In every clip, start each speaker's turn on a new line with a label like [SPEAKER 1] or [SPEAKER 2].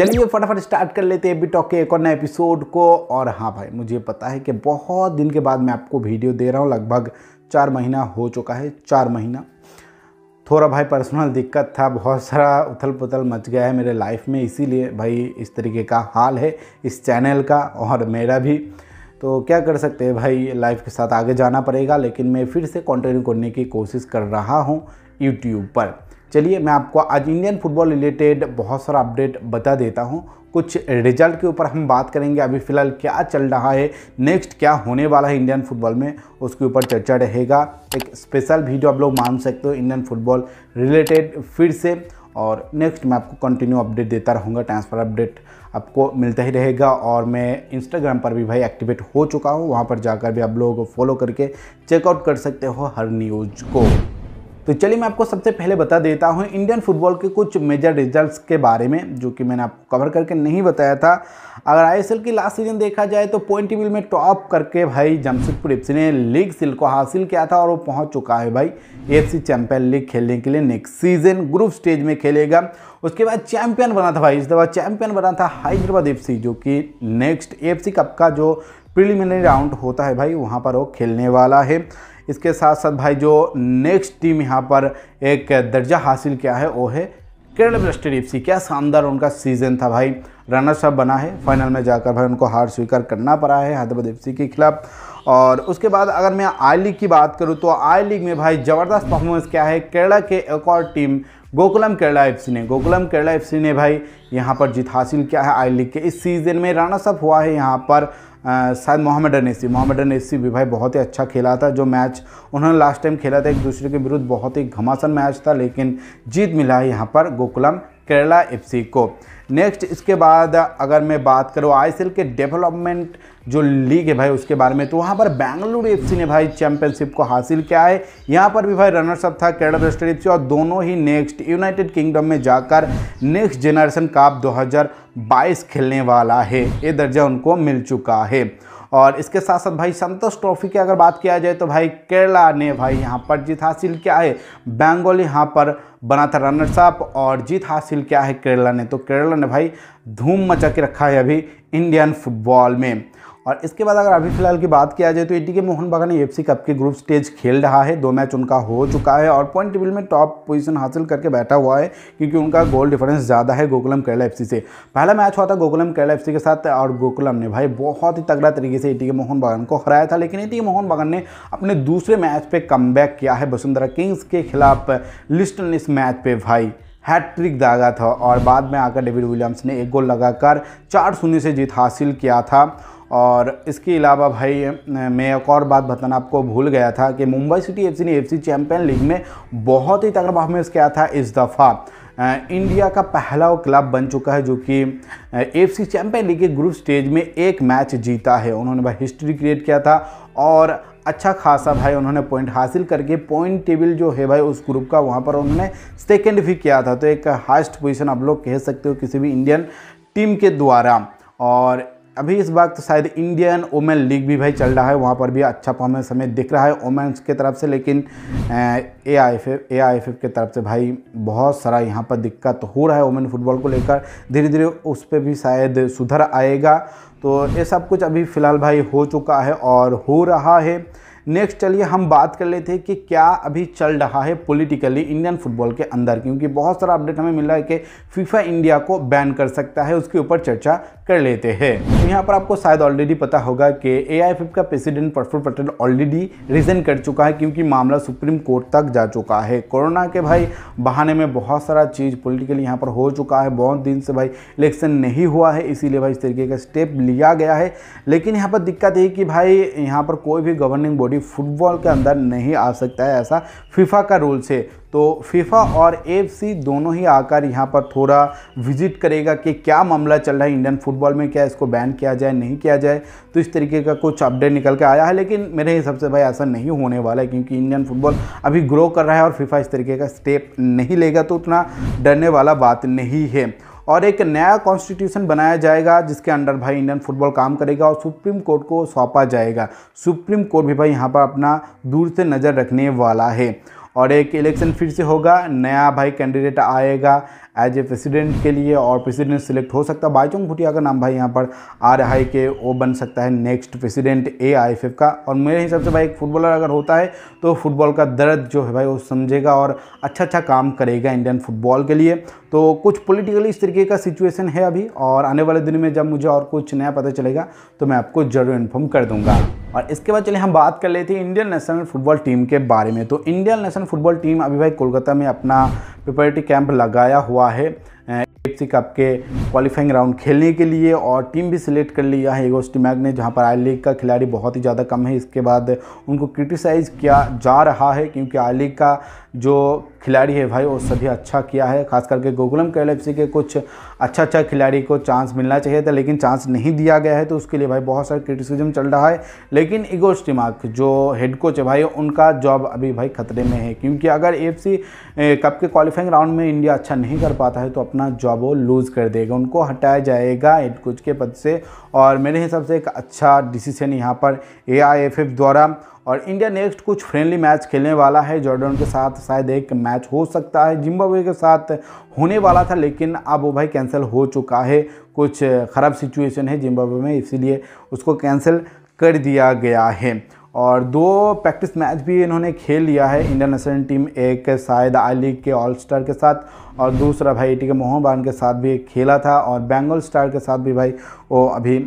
[SPEAKER 1] चलिए फटाफट स्टार्ट कर लेते हैं टॉक के एक और नए एपिसोड को और हाँ भाई मुझे पता है कि बहुत दिन के बाद मैं आपको वीडियो दे रहा हूँ लगभग चार महीना हो चुका है चार महीना थोड़ा भाई पर्सनल दिक्कत था बहुत सारा उथल पुथल मच गया है मेरे लाइफ में इसीलिए भाई इस तरीके का हाल है इस चैनल का और मेरा भी तो क्या कर सकते हैं भाई लाइफ के साथ आगे जाना पड़ेगा लेकिन मैं फिर से कंटिन्यू करने की कोशिश कर रहा हूँ यूट्यूब पर चलिए मैं आपको आज इंडियन फुटबॉल रिलेटेड बहुत सारा अपडेट बता देता हूँ कुछ रिजल्ट के ऊपर हम बात करेंगे अभी फ़िलहाल क्या चल रहा है नेक्स्ट क्या होने वाला है इंडियन फुटबॉल में उसके ऊपर चर्चा रहेगा एक स्पेशल वीडियो आप लोग मान सकते हो इंडियन फुटबॉल रिलेटेड फिर से और नेक्स्ट मैं आपको कंटिन्यू अपडेट देता रहूँगा ट्रांसफ़र अपडेट आपको मिलता ही रहेगा और मैं इंस्टाग्राम पर भी भाई एक्टिवेट हो चुका हूँ वहाँ पर जाकर भी आप लोग फॉलो करके चेकआउट कर सकते हो हर न्यूज़ को तो चलिए मैं आपको सबसे पहले बता देता हूँ इंडियन फुटबॉल के कुछ मेजर रिजल्ट्स के बारे में जो कि मैंने आपको कवर करके नहीं बताया था अगर आईएसएल की लास्ट सीजन देखा जाए तो पॉइंट टेबल में टॉप करके भाई जमशेदपुर एफ ने लीग सिल को हासिल किया था और वो पहुँच चुका है भाई सी चैंपियन लीग खेलने के लिए नेक्स्ट सीजन ग्रुप स्टेज में खेलेगा उसके बाद चैंपियन बना था भाई इस दफा चैंपियन बना था हैदराबाद एफ जो कि नेक्स्ट एफ कप का जो प्रिलिमिनरी राउंड होता है भाई वहाँ पर वो खेलने वाला है इसके साथ साथ भाई जो नेक्स्ट टीम यहाँ पर एक दर्जा हासिल किया है वो है केरल ब्लास्टर एफ क्या शानदार उनका सीज़न था भाई रनर्स अप बना है फाइनल में जाकर भाई उनको हार स्वीकार करना पड़ा है हैदराबाद एफ के खिलाफ और उसके बाद अगर मैं आई लीग की बात करूँ तो आई लीग में भाई ज़बरदस्त परफॉर्मेंस क्या है केरला के एक और टीम गोकुलम केरला एफ ने गोकुलम केरला एफ ने भाई यहाँ पर जीत हासिल किया है आई लीग के इस सीज़न में राना सब हुआ है यहाँ पर शायद मोहम्मद अनेसी मोहम्मद अनेसी भी भाई बहुत ही अच्छा खेला था जो मैच उन्होंने लास्ट टाइम खेला था एक दूसरे के विरुद्ध बहुत ही घमासन मैच था लेकिन जीत मिला है यहाँ पर गोकुलम केरला एफसी को नेक्स्ट इसके बाद अगर मैं बात करूँ आई के डेवलपमेंट जो लीग है भाई उसके बारे में तो वहाँ पर बेंगलुरु एफसी ने भाई चैंपियनशिप को हासिल किया है यहाँ पर भी भाई अप था केरला ब्लास्टर एफ और दोनों ही नेक्स्ट यूनाइटेड किंगडम में जाकर नेक्स्ट जनरेशन काप 2022 खेलने वाला है ये दर्जा उनको मिल चुका है और इसके साथ साथ भाई संतोष ट्रॉफी की अगर बात किया जाए तो भाई केरला ने भाई यहाँ पर जीत हासिल किया है बेंगोल यहाँ पर बना था रनर्सअप और जीत हासिल किया है केरला ने तो केरला ने भाई धूम मचा के रखा है अभी इंडियन फुटबॉल में और इसके बाद अगर अभी फिलहाल की बात किया जाए तो eighty ATK Mohun Bagan F C cup के ग्रुप स्टेज खेल रहा है दो मैच उनका हो चुका है और पॉइंट टेबल में टॉप पोजीशन हासिल करके बैठा हुआ है क्योंकि उनका गोल डिफरेंस ज़्यादा है गोकुलम केरला एफ से पहला मैच हुआ था गोकुलम केरला एफ के साथ और गोकुलम ने भाई बहुत ही तगड़ा तरीके से ए के मोहन बागान को हराया था लेकिन ए के मोहन बागान ने अपने दूसरे मैच पर कम किया है वसुंधरा किंग्स के खिलाफ लिस्टन इस मैच पर भाई हैट्रिक दागा था और बाद में आकर डेविड विलियम्स ने एक गोल लगाकर चार शून्य से जीत हासिल किया था और इसके अलावा भाई मैं एक और बात बताना आपको भूल गया था कि मुंबई सिटी एफसी ने एफसी चैंपियन लीग में बहुत ही तगड़ा परफॉर्मेंस किया था इस दफ़ा इंडिया का पहला वो क्लब बन चुका है जो कि एफ सी चैम्पियन लीग के ग्रुप स्टेज में एक मैच जीता है उन्होंने भाई हिस्ट्री क्रिएट किया था और अच्छा खासा भाई उन्होंने पॉइंट हासिल करके पॉइंट टेबल जो है भाई उस ग्रुप का वहाँ पर उन्होंने सेकेंड भी किया था तो एक हाइस्ट पोजीशन आप लोग कह सकते हो किसी भी इंडियन टीम के द्वारा और अभी इस वक्त तो शायद इंडियन वोमेन लीग भी भाई चल रहा है वहाँ पर भी अच्छा परफॉर्मेंस हमें दिख रहा है वोमेन्स के तरफ से लेकिन ए I F A I F के तरफ से भाई बहुत सारा यहाँ पर दिक्कत हो रहा है वोमेन फुटबॉल को लेकर धीरे धीरे उस पर भी शायद सुधर आएगा तो ये सब कुछ अभी फ़िलहाल भाई हो चुका है और हो रहा है नेक्स्ट चलिए हम बात कर लेते हैं कि क्या अभी चल रहा है पॉलिटिकली इंडियन फुटबॉल के अंदर क्योंकि बहुत सारा अपडेट हमें मिल रहा है कि फीफा इंडिया को बैन कर सकता है उसके ऊपर चर्चा कर लेते हैं तो यहाँ पर आपको शायद ऑलरेडी पता होगा कि ए का president Praful Patel already resign कर चुका है क्योंकि मामला सुप्रीम कोर्ट तक जा चुका है कोरोना के भाई बहाने में बहुत सारा चीज़ पोलिटिकली यहाँ पर हो चुका है बहुत दिन से भाई इलेक्शन नहीं हुआ है इसीलिए भाई इस तरीके का स्टेप लिया गया है लेकिन यहाँ पर दिक्कत यही कि भाई यहाँ पर कोई भी गवर्निंग बॉडी फुटबॉल के अंदर नहीं आ सकता है ऐसा फीफा का रूल से तो फीफा और एफ दोनों ही आकर यहाँ पर थोड़ा विजिट करेगा कि क्या मामला चल रहा है इंडियन फुटबॉल में क्या इसको बैन किया जाए नहीं किया जाए तो इस तरीके का कुछ अपडेट निकल के आया है लेकिन मेरे हिसाब से भाई ऐसा नहीं होने वाला है क्योंकि इंडियन फुटबॉल अभी ग्रो कर रहा है और फीफा इस तरीके का स्टेप नहीं लेगा तो उतना डरने वाला बात नहीं है और एक नया कॉन्स्टिट्यूशन बनाया जाएगा जिसके अंडर भाई इंडियन फुटबॉल काम करेगा और सुप्रीम कोर्ट को सौंपा जाएगा सुप्रीम कोर्ट भी भाई यहाँ पर अपना दूर से नज़र रखने वाला है और एक इलेक्शन फिर से होगा नया भाई कैंडिडेट आएगा एज ए प्रेसिडेंट के लिए और प्रेसिडेंट सिलेक्ट हो सकता है बाईचुंग भुटिया का नाम भाई यहाँ पर आ रहा है कि वो बन सकता है next president A I F F का और मेरे हिसाब से भाई एक फुटबॉलर अगर होता है तो फुटबॉल का दर्द जो है भाई वो समझेगा और अच्छा अच्छा काम करेगा इंडियन फुटबॉल के लिए तो कुछ पोलिटिकली इस तरीके का सिचुएसन है अभी और आने वाले दिन में जब मुझे और कुछ नया पता चलेगा तो मैं आपको ज़रूर इन्फॉर्म कर दूँगा और इसके बाद चलिए हम बात कर लेते हैं इंडियन नेशनल फुटबॉल टीम के बारे में तो इंडियन नेशनल फुटबॉल टीम अभी भाई कोलकाता में अपना प्रिपेरेटरी कैंप लगाया हुआ है एफ कप के क्वालिफाइंग राउंड खेलने के लिए और टीम भी सिलेक्ट कर लिया है एगोस्टी मैग ने जहाँ पर आई लीग का खिलाड़ी बहुत ही ज़्यादा कम है इसके बाद उनको क्रिटिसाइज़ किया जा रहा है क्योंकि आई लीग का जो खिलाड़ी है भाई वो सभी अच्छा किया है खास करके गोकुलम कैलेप्सी के कुछ अच्छा अच्छा खिलाड़ी को चांस मिलना चाहिए था लेकिन चांस नहीं दिया गया है तो उसके लिए भाई बहुत सारा क्रिटिसिज्म चल रहा है लेकिन इगो जो हेड कोच है भाई उनका जॉब अभी भाई खतरे में है क्योंकि अगर एफ कप के क्वालिफाइंग राउंड में इंडिया अच्छा नहीं कर पाता है तो अपना जॉब वो लूज़ कर देगा उनको हटाया जाएगा हेड कोच के पद से और मेरे हिसाब से एक अच्छा डिसीजन यहाँ पर ए द्वारा और इंडिया नेक्स्ट कुछ फ्रेंडली मैच खेलने वाला है जॉर्डन के साथ शायद एक मैच हो सकता है जिम्बाब्वे के साथ होने वाला था लेकिन अब वो भाई कैंसिल हो चुका है कुछ ख़राब सिचुएशन है जिम्बाब्वे में इसीलिए उसको कैंसिल कर दिया गया है और दो प्रैक्टिस मैच भी इन्होंने खेल लिया है इंडियन नेशनल टीम एक शायद आई लीग के ऑल स्टार के साथ और दूसरा भाई टी के मोहन के साथ भी खेला था और बेंगल स्टार के साथ भी भाई वो अभी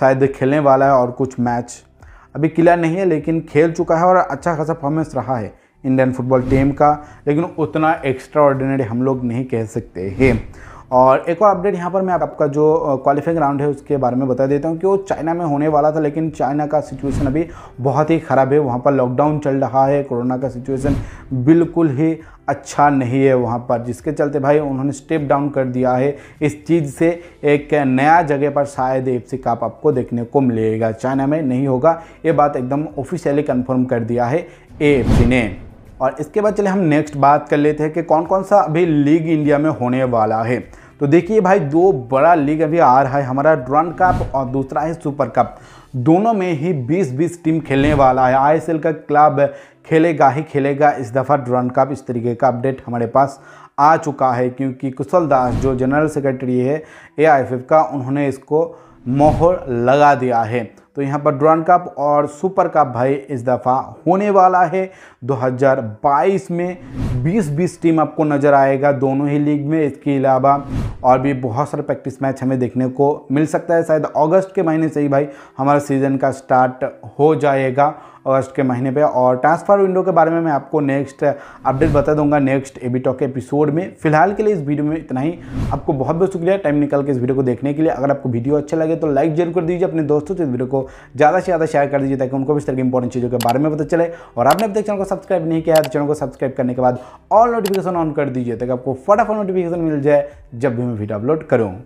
[SPEAKER 1] शायद खेलने वाला है और कुछ मैच अभी क्लियर नहीं है लेकिन खेल चुका है और अच्छा खासा परफॉर्मेंस रहा है इंडियन फुटबॉल टीम का लेकिन उतना एक्स्ट्रा ऑर्डिनरी हम लोग नहीं कह सकते हैं और एक और अपडेट यहाँ पर मैं आपका जो क्वालिफाइंग राउंड है उसके बारे में बता देता हूँ कि वो चाइना में होने वाला था लेकिन चाइना का सिचुएशन अभी बहुत ही ख़राब है वहाँ पर लॉकडाउन चल रहा है कोरोना का सिचुएशन बिल्कुल ही अच्छा नहीं है वहाँ पर जिसके चलते भाई उन्होंने स्टेप डाउन कर दिया है इस चीज़ से एक नया जगह पर शायद एफ सी कप आपको देखने को मिलेगा चाइना में नहीं होगा ये बात एकदम ऑफिशियली कन्फर्म कर दिया है ए ने और इसके बाद चले हम नेक्स्ट बात कर लेते हैं कि कौन कौन सा अभी लीग इंडिया में होने वाला है तो देखिए भाई दो बड़ा लीग अभी आ रहा है हमारा ड्रन कप और दूसरा है सुपर कप दोनों में ही 20-20 टीम खेलने वाला है आईएसएल का क्लब खेलेगा ही खेलेगा इस दफ़ा ड्रन कप इस तरीके का अपडेट हमारे पास आ चुका है क्योंकि कुशल दास जो जनरल सेक्रेटरी है ए का उन्होंने इसको मोहर लगा दिया है तो यहाँ पर ड्रॉन कप और सुपर कप भाई इस दफ़ा होने वाला है 2022 में 20-20 टीम आपको नज़र आएगा दोनों ही लीग में इसके अलावा और भी बहुत सारे प्रैक्टिस मैच हमें देखने को मिल सकता है शायद अगस्त के महीने से ही भाई हमारा सीज़न का स्टार्ट हो जाएगा अगस्त के महीने पे और ट्रांसफ़र विंडो के बारे में मैं आपको नेक्स्ट अपडेट बता दूंगा next A B talk episode में फिलहाल के लिए इस वीडियो में इतना ही आपको बहुत बहुत शुक्रिया टाइम निकाल के इस वीडियो को देखने के लिए अगर आपको वीडियो अच्छा लगे तो लाइक जरूर कर दीजिए अपने दोस्तों से इस वीडियो को ज़्यादा से ज़्यादा शेयर कर दीजिए ताकि उनको भी इस तरह की इंपॉर्टेंट चीज़ों के बारे में पता चले और आपने अब तक चैनल को सब्सक्राइब नहीं किया है तो चैनल को सब्सक्राइब करने के बाद ऑल नोटिफिकेशन ऑन कर दीजिए ताकि आपको फटाफट नोटिफिकेशन मिल जाए जब भी मैं वीडियो अपलोड करूँ